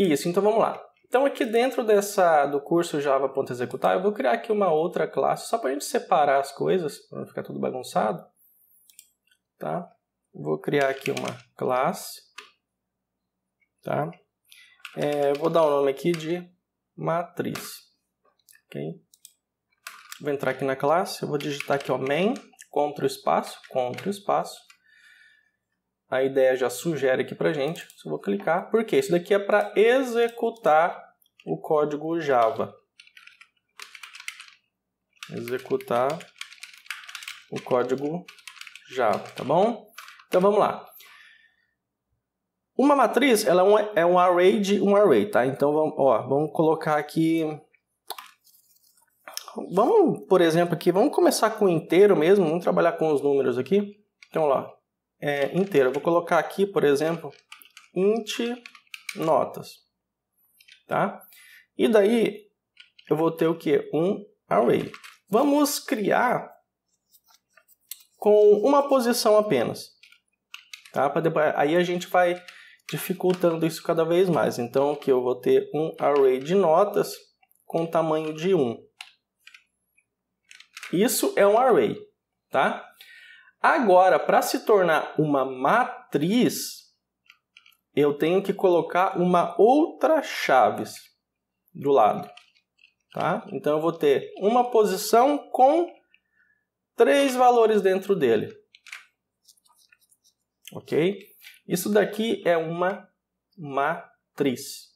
Isso, então vamos lá. Então aqui dentro dessa, do curso java.executar, eu vou criar aqui uma outra classe, só para a gente separar as coisas, para não ficar tudo bagunçado. Tá? Vou criar aqui uma classe. Tá? É, vou dar o um nome aqui de matriz. Ok? Vou entrar aqui na classe, eu vou digitar aqui o main, contra o espaço, contra o espaço, a ideia já sugere aqui para gente. Só vou clicar, porque isso daqui é para executar o código Java. Executar o código Java, tá bom? Então vamos lá. Uma matriz, ela é um é array de um array, tá? Então vamos, ó, vamos colocar aqui Vamos, por exemplo, aqui, vamos começar com inteiro mesmo, vamos trabalhar com os números aqui. Então, lá, é, inteira. Eu vou colocar aqui, por exemplo, int notas, tá? E daí eu vou ter o que? Um array. Vamos criar com uma posição apenas, tá? depois, aí a gente vai dificultando isso cada vez mais. Então aqui eu vou ter um array de notas com tamanho de 1. Isso é um array, tá? Agora, para se tornar uma matriz, eu tenho que colocar uma outra chave do lado. Tá? Então eu vou ter uma posição com três valores dentro dele. Ok? Isso daqui é uma matriz.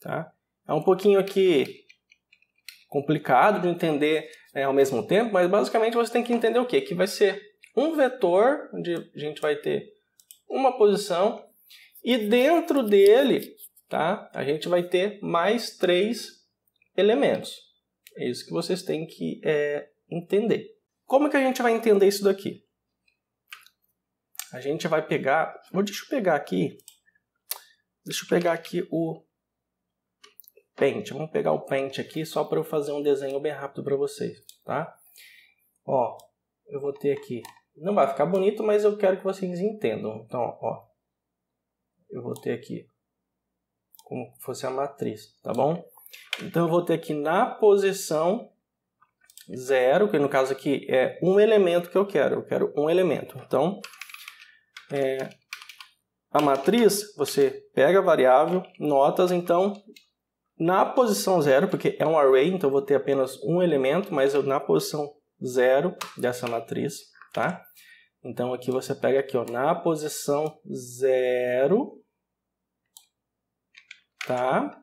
Tá? É um pouquinho aqui complicado de entender é, ao mesmo tempo, mas basicamente você tem que entender o quê? Que vai ser um vetor, onde a gente vai ter uma posição, e dentro dele tá, a gente vai ter mais três elementos. É isso que vocês têm que é, entender. Como é que a gente vai entender isso daqui? A gente vai pegar... Deixa eu pegar aqui... Deixa eu pegar aqui o Paint. Vamos pegar o Paint aqui só para eu fazer um desenho bem rápido para vocês, tá? Ó, eu vou ter aqui. Não vai ficar bonito, mas eu quero que vocês entendam. Então, ó, eu vou ter aqui como fosse a matriz, tá bom? Então eu vou ter aqui na posição zero, que no caso aqui é um elemento que eu quero, eu quero um elemento. Então, é, a matriz, você pega a variável, notas, então na posição zero, porque é um array, então eu vou ter apenas um elemento, mas eu, na posição zero dessa matriz, tá? Então aqui você pega aqui, ó, na posição zero, tá?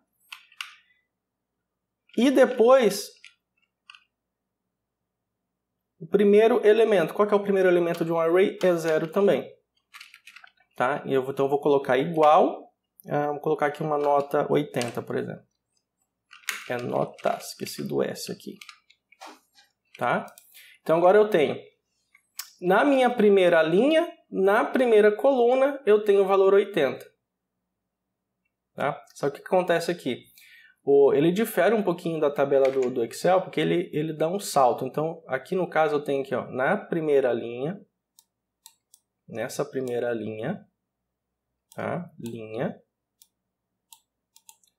E depois o primeiro elemento, qual que é o primeiro elemento de um array? É zero também, tá? E eu, então eu vou colocar igual, ah, vou colocar aqui uma nota 80, por exemplo. É nota, esqueci do S aqui. Tá? Então agora eu tenho na minha primeira linha, na primeira coluna, eu tenho o valor 80. Tá? Só que o que acontece aqui? O, ele difere um pouquinho da tabela do, do, Excel, porque ele, ele dá um salto. Então, aqui no caso, eu tenho aqui, ó, na primeira linha, nessa primeira linha, tá? Linha,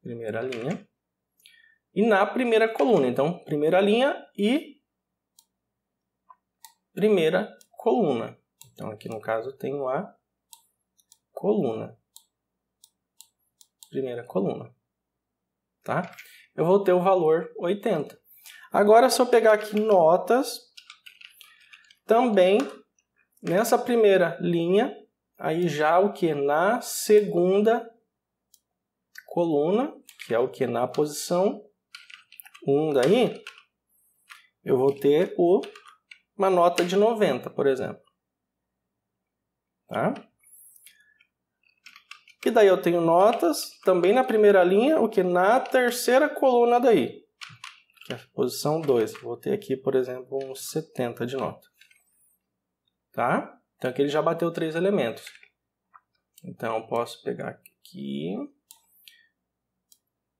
primeira linha, e na primeira coluna. Então, primeira linha e primeira coluna. Então, aqui no caso, eu tenho a coluna. Primeira coluna. Tá? Eu vou ter o valor 80. Agora, se eu pegar aqui notas, também nessa primeira linha, aí já o que? Na segunda coluna, que é o que? Na posição 1 daí, eu vou ter o, uma nota de 90, por exemplo. Tá? E daí eu tenho notas também na primeira linha, o que na terceira coluna daí. Que é a posição 2. Vou ter aqui, por exemplo, um 70 de nota. Tá? Então aqui ele já bateu três elementos. Então eu posso pegar aqui,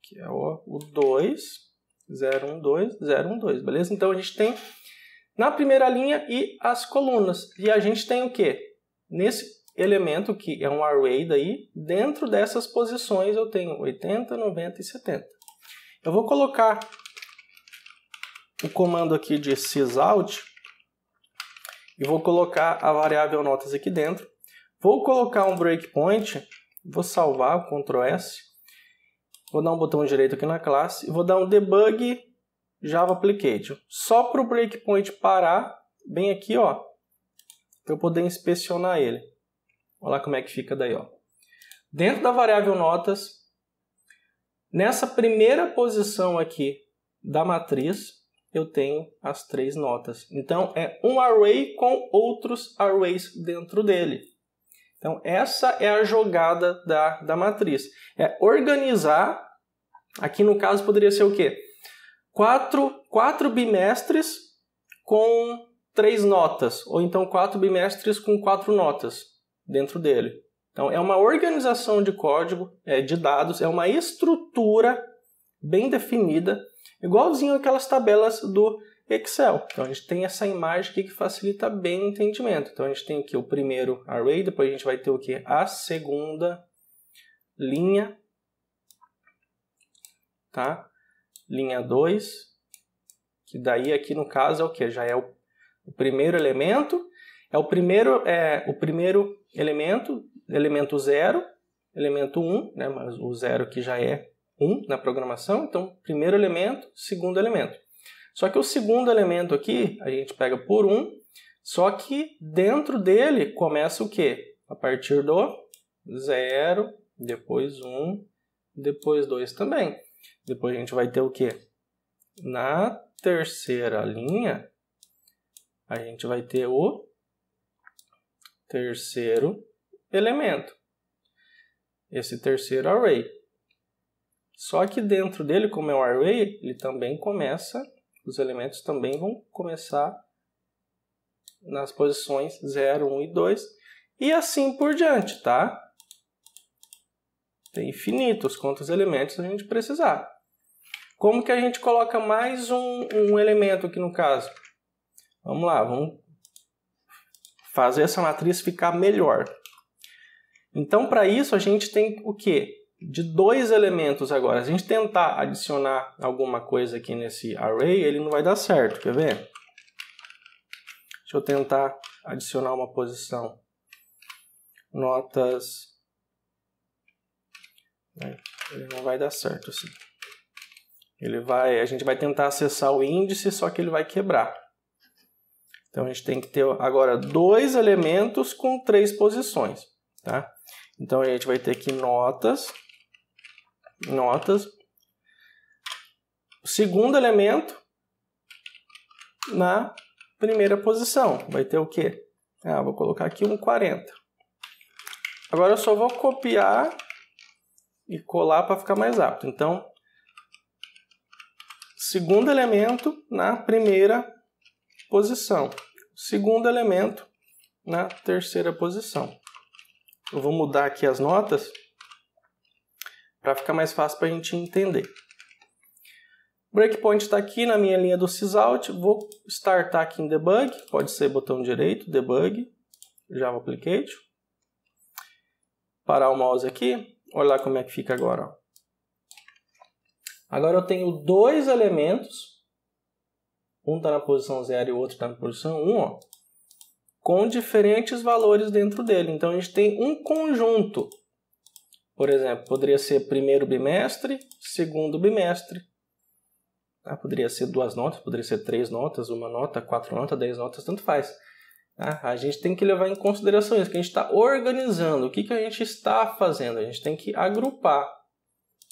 que é o 2. 012, 012, beleza? Então a gente tem na primeira linha e as colunas. E a gente tem o quê? Nesse elemento que é um array daí, dentro dessas posições eu tenho 80, 90 e 70. Eu vou colocar o comando aqui de sysout e vou colocar a variável notas aqui dentro. Vou colocar um breakpoint, vou salvar o Ctrl S Vou dar um botão direito aqui na classe e vou dar um debug Java Application. Só para o breakpoint parar, bem aqui, ó, para eu poder inspecionar ele. Olha lá como é que fica daí, ó. Dentro da variável notas, nessa primeira posição aqui da matriz, eu tenho as três notas. Então, é um array com outros arrays dentro dele. Então, essa é a jogada da, da matriz. É organizar, aqui no caso poderia ser o quê? Quatro, quatro bimestres com três notas, ou então quatro bimestres com quatro notas dentro dele. Então, é uma organização de código, é, de dados, é uma estrutura bem definida, igualzinho aquelas tabelas do Excel. Então a gente tem essa imagem aqui que facilita bem o entendimento. Então a gente tem aqui o primeiro array, depois a gente vai ter o que? A segunda linha, tá? Linha 2, que daí aqui no caso é o que? Já é o, o, primeiro elemento, é o primeiro, é, o primeiro elemento, elemento 0, elemento 1, um, né? mas o zero que já é 1 um na programação, então primeiro elemento, segundo elemento. Só que o segundo elemento aqui, a gente pega por 1, só que dentro dele começa o quê? A partir do 0, depois 1, depois 2 também. Depois a gente vai ter o quê? Na terceira linha, a gente vai ter o terceiro elemento. Esse terceiro array. Só que dentro dele, como é o array, ele também começa os elementos também vão começar nas posições 0, 1 e 2 e assim por diante, tá? Tem infinitos quantos elementos a gente precisar. Como que a gente coloca mais um, um elemento aqui no caso? Vamos lá, vamos fazer essa matriz ficar melhor. Então, para isso, a gente tem o quê? de dois elementos agora. Se a gente tentar adicionar alguma coisa aqui nesse array, ele não vai dar certo, quer ver? Deixa eu tentar adicionar uma posição. Notas... É, ele não vai dar certo assim. Ele vai, a gente vai tentar acessar o índice, só que ele vai quebrar. Então a gente tem que ter agora dois elementos com três posições, tá? Então a gente vai ter aqui notas, notas. O segundo elemento na primeira posição. Vai ter o quê? Ah, vou colocar aqui um 40. Agora eu só vou copiar e colar para ficar mais rápido. Então, segundo elemento na primeira posição. Segundo elemento na terceira posição. Eu vou mudar aqui as notas para ficar mais fácil para a gente entender. Breakpoint está aqui na minha linha do sysout, vou startar aqui em debug, pode ser botão direito, debug, Java Application. Parar o mouse aqui, olha lá como é que fica agora. Ó. Agora eu tenho dois elementos, um está na posição 0 e o outro está na posição 1, um, ó, com diferentes valores dentro dele. Então a gente tem um conjunto por exemplo, poderia ser primeiro bimestre, segundo bimestre. Tá? Poderia ser duas notas, poderia ser três notas, uma nota, quatro notas, dez notas, tanto faz. Tá? A gente tem que levar em consideração isso, que a gente está organizando, o que, que a gente está fazendo. A gente tem que agrupar.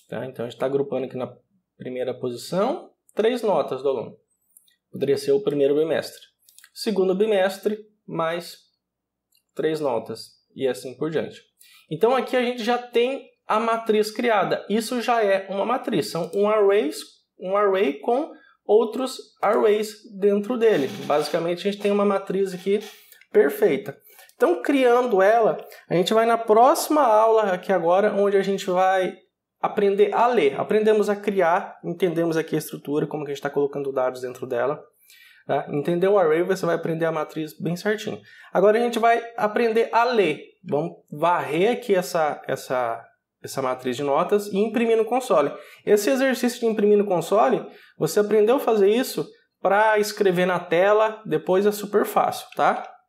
Tá? Então, a gente está agrupando aqui na primeira posição, três notas do aluno. Poderia ser o primeiro bimestre. Segundo bimestre, mais três notas e assim por diante. Então aqui a gente já tem a matriz criada. Isso já é uma matriz, são um array, um array com outros arrays dentro dele. Basicamente a gente tem uma matriz aqui perfeita. Então criando ela, a gente vai na próxima aula aqui agora, onde a gente vai aprender a ler. Aprendemos a criar, entendemos aqui a estrutura, como que a gente está colocando dados dentro dela. Tá? Entender o array, você vai aprender a matriz bem certinho. Agora a gente vai aprender a ler. Vamos varrer aqui essa, essa, essa matriz de notas e imprimir no console. Esse exercício de imprimir no console, você aprendeu a fazer isso para escrever na tela, depois é super fácil, tá?